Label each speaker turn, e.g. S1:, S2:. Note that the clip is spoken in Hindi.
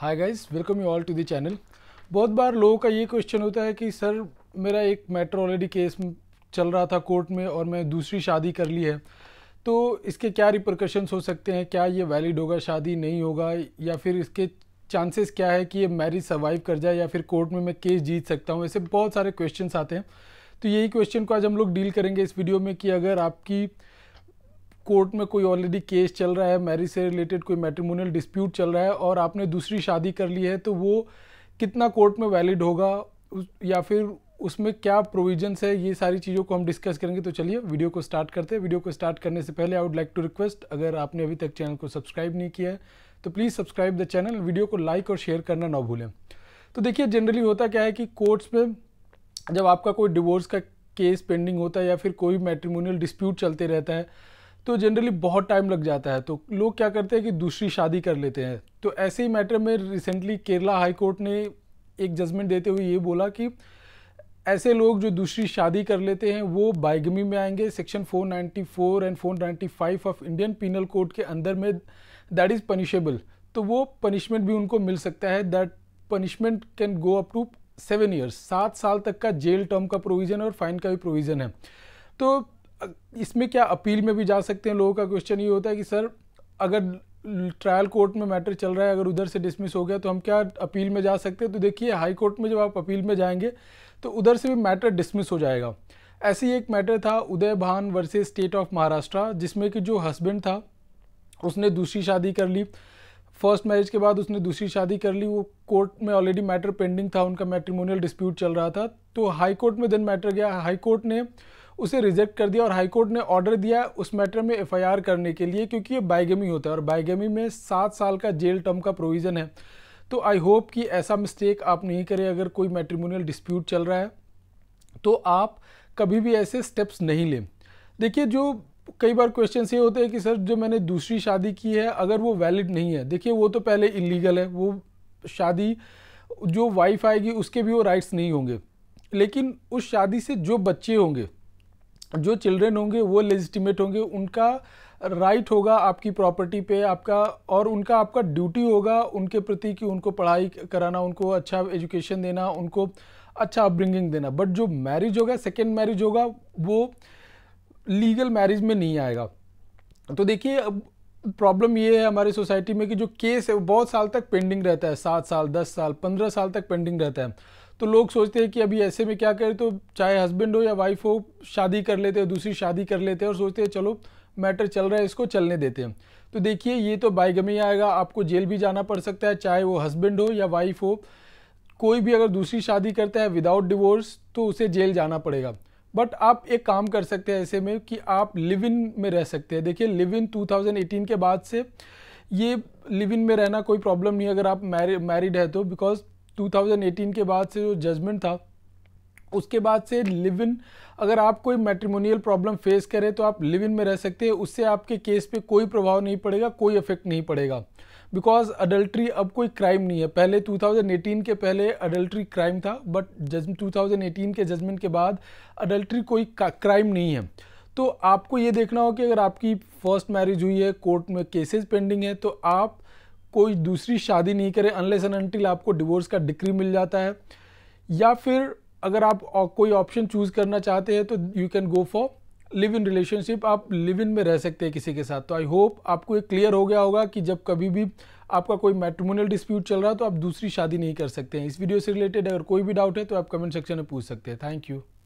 S1: hi guys welcome you all to the channel बहुत बार लोगों का ये क्वेश्चन होता है कि सर मेरा एक मैटर ऑलरेडी केस चल रहा था कोर्ट में और मैं दूसरी शादी कर ली है तो इसके क्या रिप्रकशंस हो सकते हैं क्या ये वैलिड होगा शादी नहीं होगा या फिर इसके चांसेस क्या है कि ये मैरिज सर्वाइव कर जाए या फिर कोर्ट में मैं केस जीत सकता हूँ ऐसे बहुत सारे क्वेश्चन आते हैं तो यही क्वेश्चन को आज हम लोग डील करेंगे इस वीडियो में कि अगर आपकी कोर्ट में कोई ऑलरेडी केस चल रहा है मैरिज से रिलेटेड कोई मैट्रिमोनियल डिस्प्यूट चल रहा है और आपने दूसरी शादी कर ली है तो वो कितना कोर्ट में वैलिड होगा या फिर उसमें क्या प्रोविजंस है ये सारी चीज़ों को हम डिस्कस करेंगे तो चलिए वीडियो को स्टार्ट करते हैं वीडियो को स्टार्ट करने से पहले I would like to request अगर आपने अभी तक चैनल को सब्सक्राइब नहीं किया है तो please subscribe the channel video को लाइक और शेयर करना ना भूलें तो देखिए जनरली होता क्या है कि कोर्ट्स में जब आपका कोई डिवोर्स का केस पेंडिंग होता है या फिर कोई मैट्रिमोनियल डिस्प्यूट चलते रहता है तो जनरली बहुत टाइम लग जाता है तो लोग क्या करते हैं कि दूसरी शादी कर लेते हैं तो ऐसे ही मैटर में रिसेंटली केरला हाई कोर्ट ने एक जजमेंट देते हुए ये बोला कि ऐसे लोग जो दूसरी शादी कर लेते हैं वो बाइगमी में आएंगे section 494 and 495 of Indian penal code के अंदर में दैट इज़ पनिशेबल तो वो पनिशमेंट भी उनको मिल सकता है that punishment can go up to seven years सात साल तक का जेल टर्म का प्रोविज़न और फाइन का भी प्रोविज़न है तो इसमें क्या अपील में भी जा सकते हैं लोगों का क्वेश्चन ये होता है कि सर अगर ट्रायल कोर्ट में मैटर चल रहा है अगर उधर से डिसमिस हो गया तो हम क्या अपील में जा सकते हैं तो देखिए हाई कोर्ट में जब आप अपील में जाएंगे तो उधर से भी मैटर डिसमिस हो जाएगा ऐसे ही एक मैटर था उदय भान वर्सेज स्टेट ऑफ महाराष्ट्र जिसमें कि जो हस्बैंड था उसने दूसरी शादी कर ली फर्स्ट मैरिज के बाद उसने दूसरी शादी कर ली वो कोर्ट में ऑलरेडी मैटर पेंडिंग था उनका मैट्रिमोनियल डिस्प्यूट चल रहा था तो हाई कोर्ट में देन मैटर गया हाई कोर्ट ने उसे रिजेक्ट कर दिया और हाईकोर्ट ने ऑर्डर दिया उस मैटर में एफआईआर करने के लिए क्योंकि ये बाइगेमी होता है और बाइगेमी में सात साल का जेल टर्म का प्रोविज़न है तो आई होप कि ऐसा मिस्टेक आप नहीं करें अगर कोई मैट्रिमोनियल डिस्प्यूट चल रहा है तो आप कभी भी ऐसे स्टेप्स नहीं लें देखिए जो कई बार क्वेश्चन ये होते हैं कि सर जो मैंने दूसरी शादी की है अगर वो वैलिड नहीं है देखिए वो तो पहले इलीगल है वो शादी जो वाइफ आएगी उसके भी वो राइट्स नहीं होंगे लेकिन उस शादी से जो बच्चे होंगे जो चिल्ड्रेन होंगे वो लेजिटिमेट होंगे उनका राइट right होगा आपकी प्रॉपर्टी पे आपका और उनका आपका ड्यूटी होगा उनके प्रति कि उनको पढ़ाई कराना उनको अच्छा एजुकेशन देना उनको अच्छा अपब्रिंगिंग देना बट जो मैरिज होगा सेकेंड मैरिज होगा वो लीगल मैरिज में नहीं आएगा तो देखिए प्रॉब्लम ये है हमारी सोसाइटी में कि जो केस है वो बहुत साल तक पेंडिंग रहता है सात साल दस साल पंद्रह साल तक पेंडिंग रहता है तो लोग सोचते हैं कि अभी ऐसे में क्या करें तो चाहे हस्बैंड हो या वाइफ हो शादी कर लेते हैं दूसरी शादी कर लेते हैं और सोचते हैं चलो मैटर चल रहा है इसको चलने देते हैं तो देखिए ये तो बाइगमी आएगा आपको जेल भी जाना पड़ सकता है चाहे वो हस्बैंड हो या वाइफ हो कोई भी अगर दूसरी शादी करता है विदाउट डिवोर्स तो उसे जेल जाना पड़ेगा बट आप एक काम कर सकते हैं ऐसे में कि आप लिव इन में रह सकते हैं देखिए लिव इन 2018 के बाद से ये लिव इन में रहना कोई प्रॉब्लम नहीं अगर आप मैरिड मैरिड है तो बिकॉज 2018 के बाद से जो जजमेंट था उसके बाद से लिव इन अगर आप कोई मैट्रिमोनियल प्रॉब्लम फेस करें तो आप लिव इन में रह सकते हैं उससे आपके केस पे कोई प्रभाव नहीं पड़ेगा कोई इफेक्ट नहीं पड़ेगा बिकॉज अडल्ट्री अब कोई क्राइम नहीं है पहले 2018 के पहले अडल्ट्री क्राइम था बट जज 2018 के जजमेंट के बाद अडल्ट्री कोई क्राइम नहीं है तो आपको ये देखना हो कि अगर आपकी फर्स्ट मैरिज हुई है कोर्ट में केसेस पेंडिंग है तो आप कोई दूसरी शादी नहीं करे अनलेस एन अनटिल आपको डिवोर्स का डिक्री मिल जाता है या फिर अगर आप कोई ऑप्शन चूज़ करना चाहते हैं तो you can go for live in relationship आप लिव इन में रह सकते हैं किसी के साथ तो आई होप आपको ये क्लियर हो गया होगा कि जब कभी भी आपका कोई मैट्रिमोनियल डिस्प्यूट चल रहा है तो आप दूसरी शादी नहीं कर सकते हैं इस वीडियो से रिलेटेड अगर कोई भी डाउट है तो आप कमेंट सेक्शन में पूछ सकते हैं थैंक यू